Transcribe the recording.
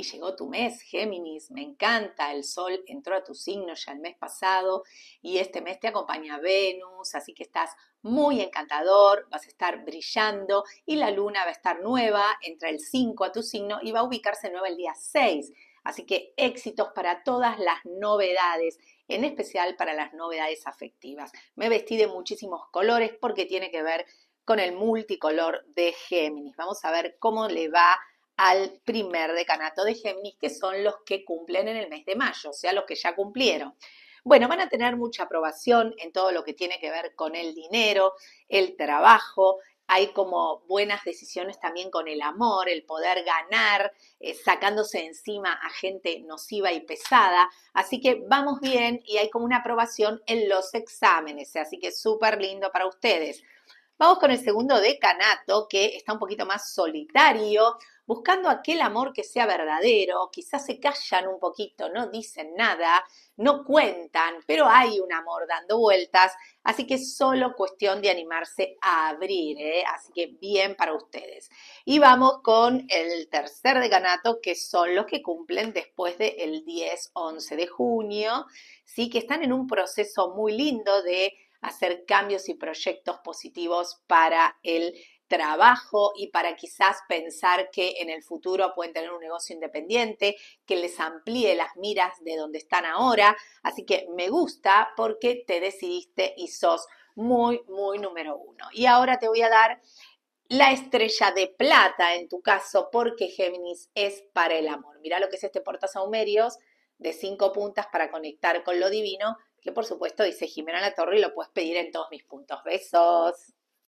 y llegó tu mes, Géminis, me encanta, el sol entró a tu signo ya el mes pasado y este mes te acompaña Venus, así que estás muy encantador, vas a estar brillando y la luna va a estar nueva, entra el 5 a tu signo y va a ubicarse nueva el día 6. Así que éxitos para todas las novedades, en especial para las novedades afectivas. Me vestí de muchísimos colores porque tiene que ver con el multicolor de Géminis. Vamos a ver cómo le va al primer decanato de Géminis, que son los que cumplen en el mes de mayo, o sea, los que ya cumplieron. Bueno, van a tener mucha aprobación en todo lo que tiene que ver con el dinero, el trabajo, hay como buenas decisiones también con el amor, el poder ganar, eh, sacándose encima a gente nociva y pesada. Así que vamos bien y hay como una aprobación en los exámenes, así que súper lindo para ustedes. Vamos con el segundo decanato, que está un poquito más solitario, buscando aquel amor que sea verdadero, quizás se callan un poquito, no dicen nada, no cuentan, pero hay un amor dando vueltas, así que es solo cuestión de animarse a abrir, ¿eh? así que bien para ustedes. Y vamos con el tercer decanato, que son los que cumplen después del 10-11 de junio, sí que están en un proceso muy lindo de hacer cambios y proyectos positivos para el trabajo y para quizás pensar que en el futuro pueden tener un negocio independiente que les amplíe las miras de donde están ahora. Así que me gusta porque te decidiste y sos muy, muy número uno. Y ahora te voy a dar la estrella de plata en tu caso porque Géminis es para el amor. Mira lo que es este saumerios de cinco puntas para conectar con lo divino que por supuesto dice Jimena La Torre y lo puedes pedir en todos mis puntos. Besos.